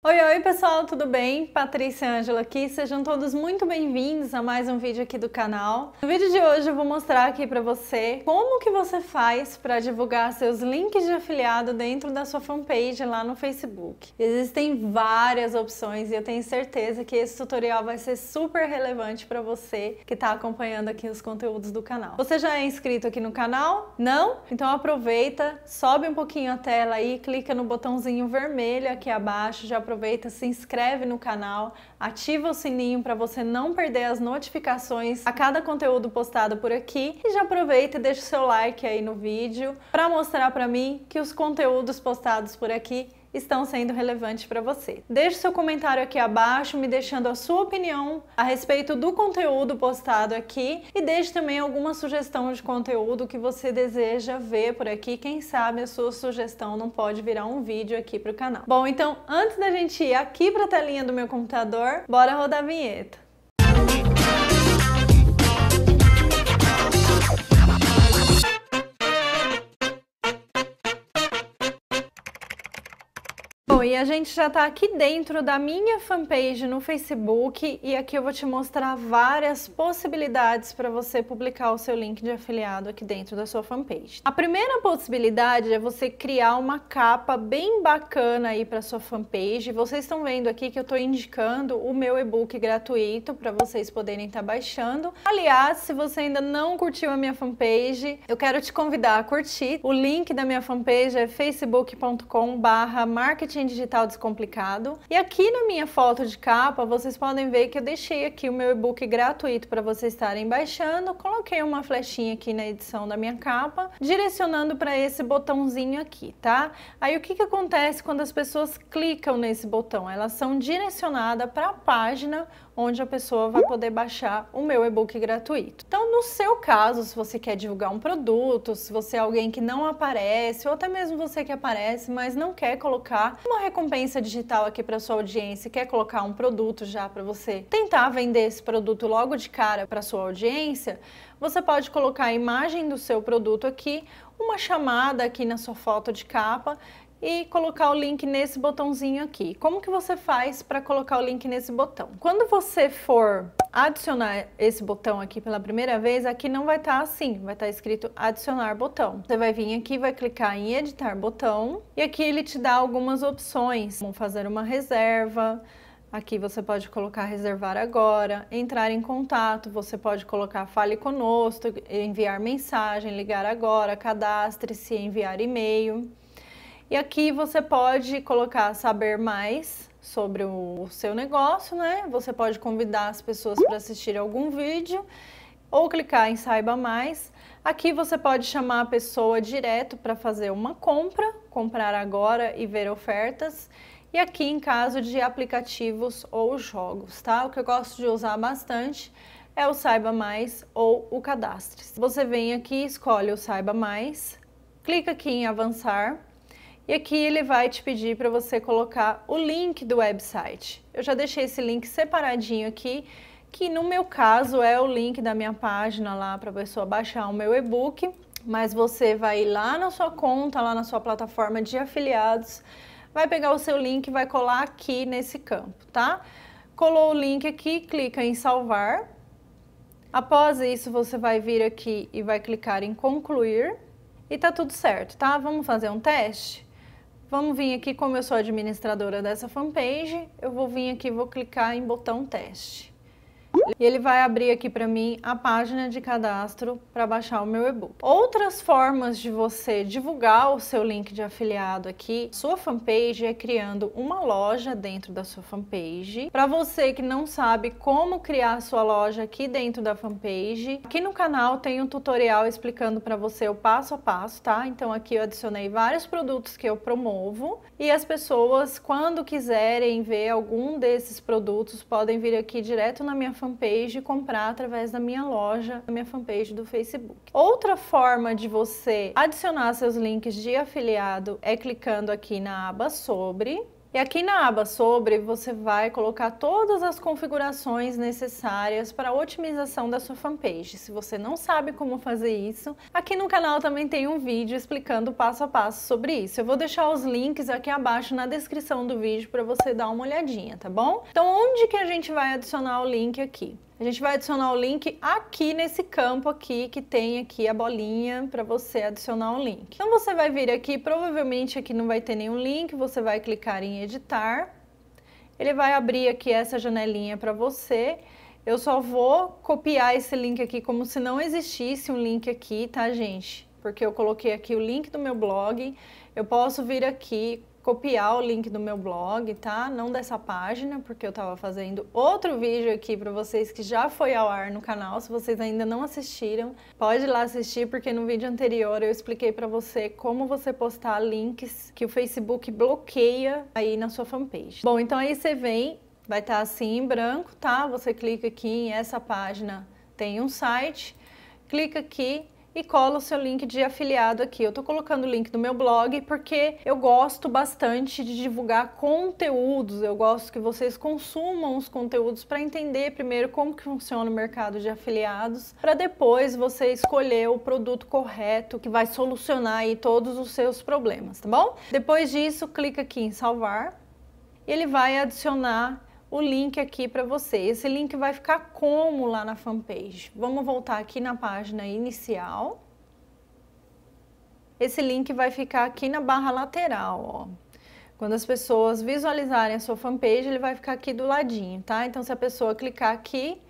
Oi, oi pessoal, tudo bem? Patrícia Ângela aqui, sejam todos muito bem-vindos a mais um vídeo aqui do canal. No vídeo de hoje eu vou mostrar aqui para você como que você faz para divulgar seus links de afiliado dentro da sua fanpage lá no Facebook. Existem várias opções e eu tenho certeza que esse tutorial vai ser super relevante para você que está acompanhando aqui os conteúdos do canal. Você já é inscrito aqui no canal? Não? Então aproveita, sobe um pouquinho a tela aí, clica no botãozinho vermelho aqui abaixo, já aproveita, se inscreve no canal, ativa o sininho para você não perder as notificações a cada conteúdo postado por aqui e já aproveita e deixa o seu like aí no vídeo para mostrar para mim que os conteúdos postados por aqui estão sendo relevantes para você. Deixe seu comentário aqui abaixo, me deixando a sua opinião a respeito do conteúdo postado aqui e deixe também alguma sugestão de conteúdo que você deseja ver por aqui. Quem sabe a sua sugestão não pode virar um vídeo aqui para o canal. Bom, então antes da gente ir aqui para a telinha do meu computador, bora rodar a vinheta. e a gente já está aqui dentro da minha fanpage no Facebook e aqui eu vou te mostrar várias possibilidades para você publicar o seu link de afiliado aqui dentro da sua fanpage. A primeira possibilidade é você criar uma capa bem bacana aí para sua fanpage. Vocês estão vendo aqui que eu estou indicando o meu e-book gratuito para vocês poderem estar tá baixando. Aliás, se você ainda não curtiu a minha fanpage, eu quero te convidar a curtir. O link da minha fanpage é facebook.com/marketing digital descomplicado. E aqui na minha foto de capa, vocês podem ver que eu deixei aqui o meu e-book gratuito para vocês estarem baixando. Coloquei uma flechinha aqui na edição da minha capa, direcionando para esse botãozinho aqui, tá? Aí o que, que acontece quando as pessoas clicam nesse botão? Elas são direcionadas para a página onde a pessoa vai poder baixar o meu e-book gratuito. Então, no seu caso, se você quer divulgar um produto, se você é alguém que não aparece, ou até mesmo você que aparece, mas não quer colocar uma recompensa digital aqui para sua audiência, quer colocar um produto já para você tentar vender esse produto logo de cara para sua audiência, você pode colocar a imagem do seu produto aqui, uma chamada aqui na sua foto de capa e colocar o link nesse botãozinho aqui. Como que você faz para colocar o link nesse botão? Quando você for adicionar esse botão aqui pela primeira vez, aqui não vai estar tá assim, vai estar tá escrito adicionar botão. Você vai vir aqui, vai clicar em editar botão e aqui ele te dá algumas opções, como fazer uma reserva, Aqui você pode colocar reservar agora, entrar em contato, você pode colocar fale conosco, enviar mensagem, ligar agora, cadastre-se, enviar e-mail. E aqui você pode colocar saber mais sobre o seu negócio, né? Você pode convidar as pessoas para assistir algum vídeo ou clicar em saiba mais. Aqui você pode chamar a pessoa direto para fazer uma compra, comprar agora e ver ofertas. E aqui em caso de aplicativos ou jogos, tá? O que eu gosto de usar bastante é o Saiba Mais ou o Cadastre. Você vem aqui, escolhe o Saiba Mais, clica aqui em Avançar, e aqui ele vai te pedir para você colocar o link do website. Eu já deixei esse link separadinho aqui, que no meu caso é o link da minha página lá para a pessoa baixar o meu e-book, mas você vai lá na sua conta, lá na sua plataforma de afiliados, vai pegar o seu link e vai colar aqui nesse campo, tá? Colou o link aqui, clica em salvar. Após isso, você vai vir aqui e vai clicar em concluir. E tá tudo certo, tá? Vamos fazer um teste? Vamos vir aqui, como eu sou administradora dessa fanpage, eu vou vir aqui, vou clicar em botão teste e ele vai abrir aqui para mim a página de cadastro para baixar o meu e-book. Outras formas de você divulgar o seu link de afiliado aqui, sua fanpage é criando uma loja dentro da sua fanpage. Para você que não sabe como criar sua loja aqui dentro da fanpage, aqui no canal tem um tutorial explicando para você o passo a passo, tá? Então aqui eu adicionei vários produtos que eu promovo e as pessoas quando quiserem ver algum desses produtos podem vir aqui direto na minha fanpage fanpage e comprar através da minha loja, da minha fanpage do Facebook. Outra forma de você adicionar seus links de afiliado é clicando aqui na aba sobre e aqui na aba sobre, você vai colocar todas as configurações necessárias para a otimização da sua fanpage. Se você não sabe como fazer isso, aqui no canal também tem um vídeo explicando passo a passo sobre isso. Eu vou deixar os links aqui abaixo na descrição do vídeo para você dar uma olhadinha, tá bom? Então, onde que a gente vai adicionar o link aqui? A gente vai adicionar o link aqui nesse campo aqui, que tem aqui a bolinha para você adicionar um link. Então você vai vir aqui, provavelmente aqui não vai ter nenhum link, você vai clicar em editar. Ele vai abrir aqui essa janelinha para você. Eu só vou copiar esse link aqui como se não existisse um link aqui, tá, gente? Porque eu coloquei aqui o link do meu blog. Eu posso vir aqui, copiar o link do meu blog, tá? Não dessa página, porque eu tava fazendo outro vídeo aqui para vocês que já foi ao ar no canal. Se vocês ainda não assistiram, pode ir lá assistir, porque no vídeo anterior eu expliquei para você como você postar links que o Facebook bloqueia aí na sua fanpage. Bom, então aí você vem, vai estar tá assim em branco, tá? Você clica aqui em essa página, tem um site, clica aqui e cola o seu link de afiliado aqui. Eu tô colocando o link do meu blog porque eu gosto bastante de divulgar conteúdos. Eu gosto que vocês consumam os conteúdos para entender primeiro como que funciona o mercado de afiliados, para depois você escolher o produto correto que vai solucionar aí todos os seus problemas, tá bom? Depois disso, clica aqui em salvar. E ele vai adicionar o link aqui para você. Esse link vai ficar como lá na fanpage? Vamos voltar aqui na página inicial. Esse link vai ficar aqui na barra lateral, ó. Quando as pessoas visualizarem a sua fanpage, ele vai ficar aqui do ladinho, tá? Então, se a pessoa clicar aqui,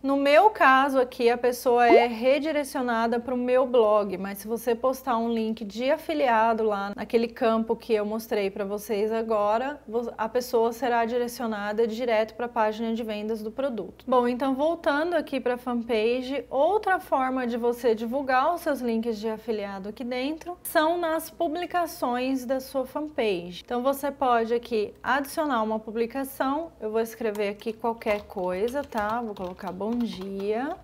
no meu caso aqui, a pessoa é redirecionada para o meu blog, mas se você postar um link de afiliado lá naquele campo que eu mostrei para vocês agora, a pessoa será direcionada direto para a página de vendas do produto. Bom, então voltando aqui para a fanpage, outra forma de você divulgar os seus links de afiliado aqui dentro são nas publicações da sua fanpage. Então você pode aqui adicionar uma publicação, eu vou escrever aqui qualquer coisa, tá? Vou colocar bom bom dia.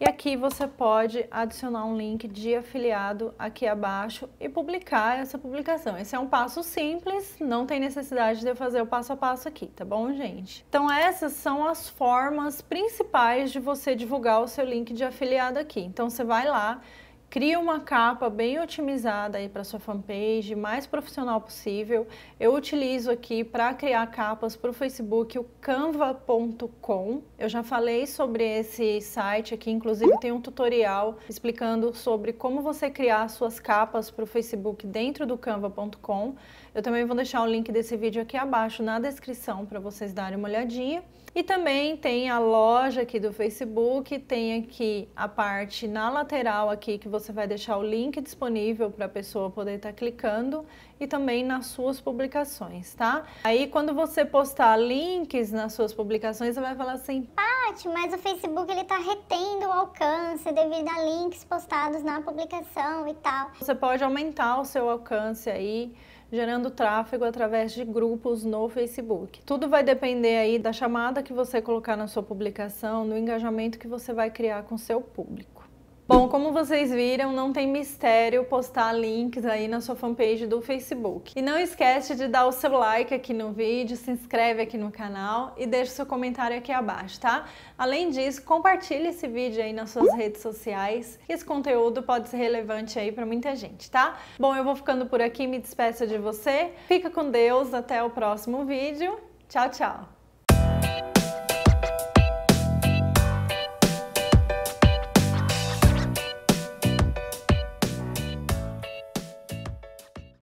E aqui você pode adicionar um link de afiliado aqui abaixo e publicar essa publicação. Esse é um passo simples, não tem necessidade de eu fazer o passo a passo aqui, tá bom, gente? Então essas são as formas principais de você divulgar o seu link de afiliado aqui. Então você vai lá, cria uma capa bem otimizada aí para sua fanpage, mais profissional possível. Eu utilizo aqui para criar capas para o Facebook o canva.com. Eu já falei sobre esse site aqui, inclusive tem um tutorial explicando sobre como você criar suas capas para o Facebook dentro do canva.com. Eu também vou deixar o link desse vídeo aqui abaixo na descrição para vocês darem uma olhadinha. E também tem a loja aqui do Facebook, tem aqui a parte na lateral aqui que você vai deixar o link disponível para a pessoa poder estar tá clicando e também nas suas publicações, tá? Aí quando você postar links nas suas publicações, você vai falar assim: "Ah, debate, mas o Facebook ele está retendo o alcance devido a links postados na publicação e tal. Você pode aumentar o seu alcance aí, gerando tráfego através de grupos no Facebook. Tudo vai depender aí da chamada que você colocar na sua publicação, do engajamento que você vai criar com seu público. Bom, como vocês viram, não tem mistério postar links aí na sua fanpage do Facebook. E não esquece de dar o seu like aqui no vídeo, se inscreve aqui no canal e deixa seu comentário aqui abaixo, tá? Além disso, compartilhe esse vídeo aí nas suas redes sociais, que esse conteúdo pode ser relevante aí para muita gente, tá? Bom, eu vou ficando por aqui, me despeço de você. Fica com Deus, até o próximo vídeo. Tchau, tchau!